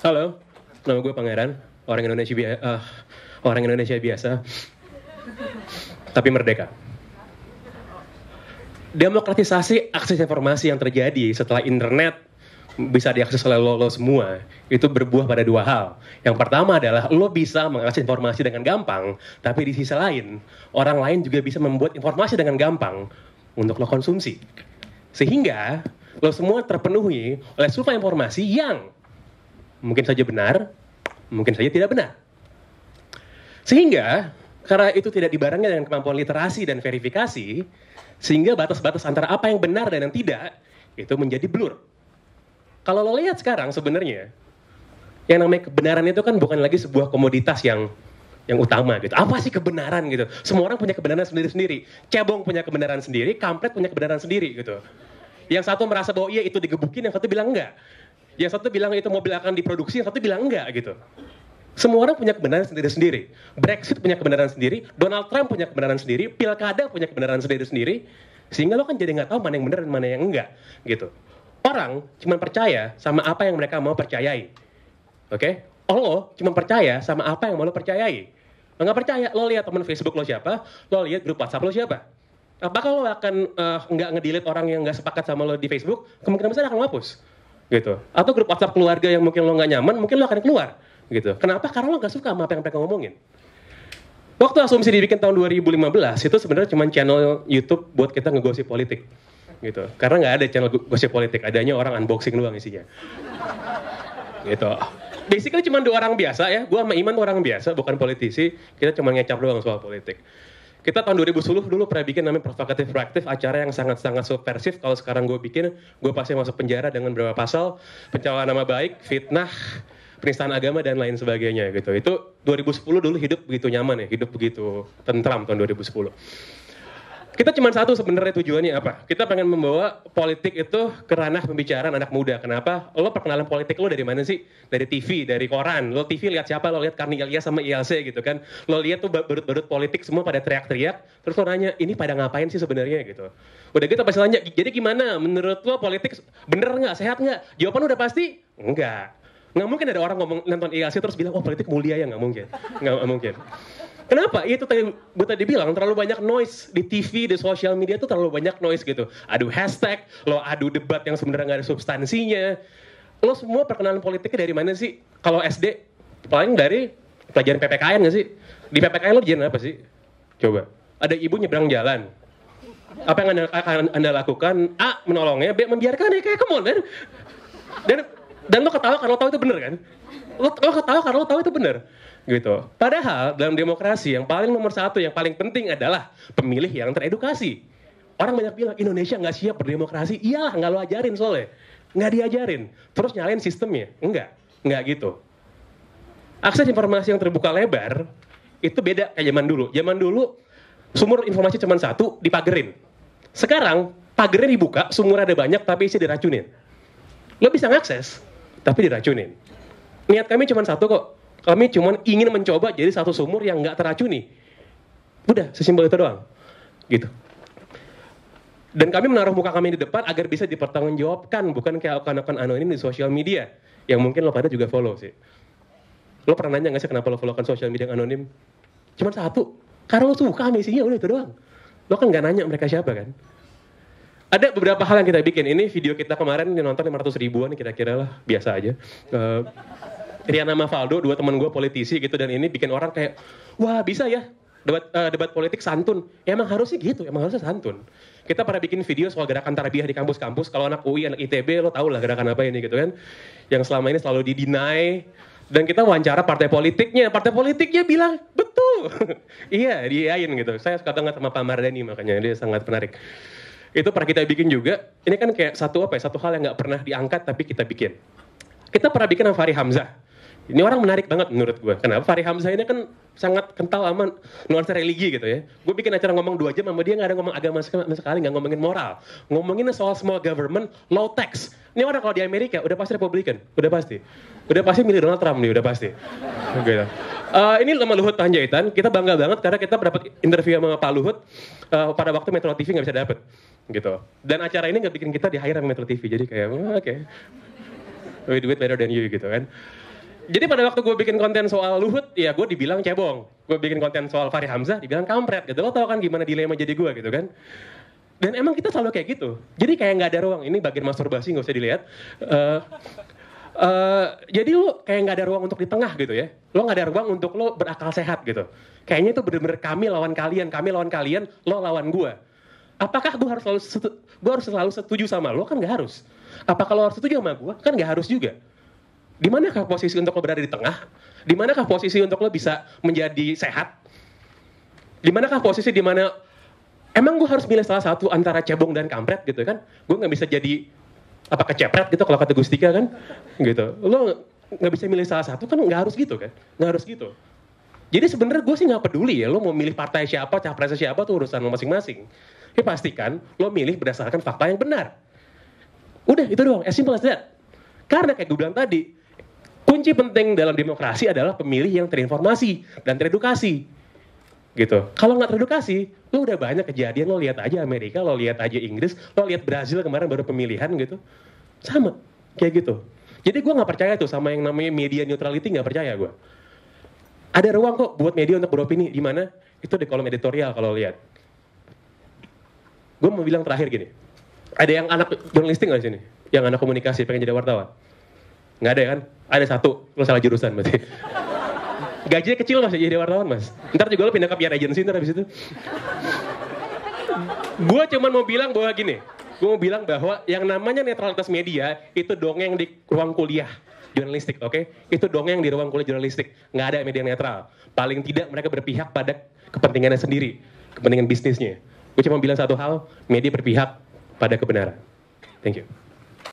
Halo, nama gue Pangeran, orang Indonesia biasa, uh, eh, orang Indonesia biasa, tapi merdeka. Demokratisasi akses informasi yang terjadi setelah internet bisa diakses oleh lo, lo semua itu berbuah pada dua hal. Yang pertama adalah lo bisa mengakses informasi dengan gampang, tapi di sisi lain orang lain juga bisa membuat informasi dengan gampang untuk lo konsumsi. Sehingga lo semua terpenuhi oleh suplai informasi yang Mungkin saja benar, mungkin saja tidak benar. Sehingga karena itu tidak dibarengi dengan kemampuan literasi dan verifikasi, sehingga batas-batas antara apa yang benar dan yang tidak itu menjadi blur. Kalau lo lihat sekarang sebenarnya yang namanya kebenaran itu kan bukan lagi sebuah komoditas yang yang utama gitu. Apa sih kebenaran gitu? Semua orang punya kebenaran sendiri-sendiri. Cebong punya kebenaran sendiri, kampret punya kebenaran sendiri gitu. Yang satu merasa bahwa iya itu digebukin, yang satu bilang enggak. Yang satu bilang itu mobil akan diproduksi, yang satu bilang enggak gitu. Semua orang punya kebenaran sendiri-sendiri. Brexit punya kebenaran sendiri, Donald Trump punya kebenaran sendiri, pilkada punya kebenaran sendiri-sendiri. Sehingga lo kan jadi nggak tahu mana yang benar dan mana yang enggak gitu. Orang cuma percaya sama apa yang mereka mau percayai. Oke? Okay? Lo cuma percaya sama apa yang mau lo percayai. Lo nggak percaya, lo lihat teman Facebook lo siapa, lo lihat grup WhatsApp lo siapa. Apakah lo akan eh, nggak ngedelete orang yang nggak sepakat sama lo di Facebook? Kemungkinan besar akan lo hapus gitu atau grup WhatsApp keluarga yang mungkin lo nggak nyaman mungkin lo akan keluar gitu kenapa karena lo nggak suka sama apa yang mereka ngomongin waktu asumsi dibikin tahun 2015 itu sebenarnya cuma channel YouTube buat kita ngegosip politik gitu karena nggak ada channel gosip politik adanya orang unboxing doang isinya gitu basically cuma dua orang biasa ya gua sama Iman orang biasa bukan politisi kita cuma ngecap doang soal politik kita tahun 2010 dulu pernah bikin namanya provokatif reaktif acara yang sangat-sangat subversif kalau sekarang gue bikin gue pasti masuk penjara dengan beberapa pasal pencemaran nama baik fitnah penistaan agama dan lain sebagainya gitu itu 2010 dulu hidup begitu nyaman ya hidup begitu tentram tahun 2010 kita cuma satu sebenarnya tujuannya apa? Kita pengen membawa politik itu ke ranah pembicaraan anak muda. Kenapa? Lo perkenalan politik lo dari mana sih? Dari TV, dari koran. Lo TV lihat siapa? Lo lihat Karni Ilyas sama ILC gitu kan. Lo lihat tuh berut-berut politik semua pada teriak-teriak. Terus lo nanya, ini pada ngapain sih sebenarnya gitu. Udah gitu pasti nanya, jadi gimana? Menurut lo politik bener nggak? Sehat nggak? Jawaban udah pasti, enggak. Nggak mungkin ada orang ngomong nonton ILC terus bilang, oh politik mulia ya? Nggak mungkin. Nggak mungkin. Kenapa? Itu tadi gue tadi bilang terlalu banyak noise di TV, di sosial media itu terlalu banyak noise gitu. Aduh hashtag, lo adu debat yang sebenarnya nggak ada substansinya. Lo semua perkenalan politiknya dari mana sih? Kalau SD paling dari pelajaran PPKN gak sih? Di PPKN lo jadi apa sih? Coba. Ada ibu nyebrang jalan. Apa yang anda, akan anda lakukan? A menolongnya, B membiarkan ya kayak come on, man. Dan dan lo ketawa karena lo tahu itu benar kan lo, lo ketawa karena lo tahu itu benar gitu padahal dalam demokrasi yang paling nomor satu yang paling penting adalah pemilih yang teredukasi orang banyak bilang Indonesia nggak siap berdemokrasi iyalah nggak lo ajarin soalnya nggak diajarin terus nyalain sistemnya enggak nggak gitu akses informasi yang terbuka lebar itu beda kayak zaman dulu zaman dulu sumur informasi cuma satu dipagerin sekarang pagernya dibuka sumur ada banyak tapi isi diracunin lo bisa ngakses tapi diracunin. Niat kami cuma satu kok. Kami cuma ingin mencoba jadi satu sumur yang nggak teracuni. Udah, sesimpel itu doang. Gitu. Dan kami menaruh muka kami di depan agar bisa dipertanggungjawabkan, bukan kayak akan-akan anonim di sosial media yang mungkin lo pada juga follow sih. Lo pernah nanya gak sih kenapa lo follow kan sosial media yang anonim? Cuman satu, karena lo suka misinya isinya udah itu doang. Lo kan gak nanya mereka siapa kan? ada beberapa hal yang kita bikin. Ini video kita kemarin yang nonton 500 ribuan kira-kira lah, biasa aja. Uh, Riana Mafaldo, dua teman gue politisi gitu dan ini bikin orang kayak, wah bisa ya debat uh, debat politik santun. Ya, emang harusnya gitu, emang harusnya santun. Kita pernah bikin video soal gerakan tarbiyah di kampus-kampus. Kalau anak UI, anak ITB, lo tau lah gerakan apa ini gitu kan. Yang selama ini selalu didinai. Dan kita wawancara partai politiknya. Partai politiknya bilang, betul. iya, diain gitu. Saya suka banget sama Pak Mardani makanya, dia sangat menarik itu pernah kita bikin juga. Ini kan kayak satu apa ya? Satu hal yang nggak pernah diangkat tapi kita bikin. Kita pernah bikin sama Fahri Hamzah. Ini orang menarik banget menurut gue. Kenapa? Fahri Hamzah ini kan sangat kental sama nuansa religi gitu ya. Gue bikin acara ngomong dua jam sama dia nggak ada ngomong agama sama sekali, nggak ngomongin moral. Ngomongin soal small government, low tax. Ini orang kalau di Amerika udah pasti Republican udah pasti. Udah pasti milih Donald Trump nih, udah pasti. Gitu. Uh, ini sama Luhut Panjaitan, kita bangga banget karena kita dapat interview sama Pak Luhut uh, pada waktu Metro TV nggak bisa dapet gitu. Dan acara ini nggak bikin kita di hire Metro TV, jadi kayak oke, okay. we do it better than you gitu kan. Jadi pada waktu gue bikin konten soal Luhut, ya gue dibilang cebong. Gue bikin konten soal Fahri Hamzah, dibilang kampret gitu. Lo tau kan gimana dilema jadi gue gitu kan. Dan emang kita selalu kayak gitu. Jadi kayak nggak ada ruang. Ini bagian masturbasi nggak usah dilihat. Uh, Uh, jadi lo kayak nggak ada ruang untuk di tengah gitu ya. Lo nggak ada ruang untuk lo berakal sehat gitu. Kayaknya itu bener-bener kami lawan kalian, kami lawan kalian, lo lawan gue apakah gue harus selalu gue harus selalu setuju sama lo kan nggak harus apa kalau harus setuju sama gue kan nggak harus juga di manakah posisi untuk lo berada di tengah di manakah posisi untuk lo bisa menjadi sehat di manakah posisi di mana emang gue harus milih salah satu antara cebong dan kampret gitu kan gue nggak bisa jadi apa kecepret gitu kalau kata Gustika kan gitu lo nggak bisa milih salah satu kan nggak harus gitu kan nggak harus gitu jadi sebenarnya gue sih nggak peduli ya, lo mau milih partai siapa, capresnya siapa tuh urusan lo masing-masing. Ya pastikan lo milih berdasarkan fakta yang benar. Udah itu doang, as simple as that. Karena kayak gue bilang tadi, kunci penting dalam demokrasi adalah pemilih yang terinformasi dan teredukasi. Gitu. Kalau nggak teredukasi, lo udah banyak kejadian, lo lihat aja Amerika, lo lihat aja Inggris, lo lihat Brazil kemarin baru pemilihan gitu. Sama, kayak gitu. Jadi gue nggak percaya tuh sama yang namanya media neutrality nggak percaya gue ada ruang kok buat media untuk beropini. Di mana? Itu di kolom editorial kalau lihat. Gue mau bilang terakhir gini. Ada yang anak jurnalistik nggak di sini? Yang anak komunikasi pengen jadi wartawan? Nggak ada kan? Ada satu. Lo salah jurusan berarti. Gajinya kecil mas jadi wartawan mas. Ntar juga lo pindah ke PR agency ntar habis itu. gue cuman mau bilang bahwa gini. Gue mau bilang bahwa yang namanya netralitas media itu dongeng di ruang kuliah jurnalistik, oke? Okay? Itu dongeng di ruang kuliah jurnalistik, nggak ada media netral. Paling tidak mereka berpihak pada kepentingannya sendiri, kepentingan bisnisnya. Gue cuma bilang satu hal, media berpihak pada kebenaran. Thank you.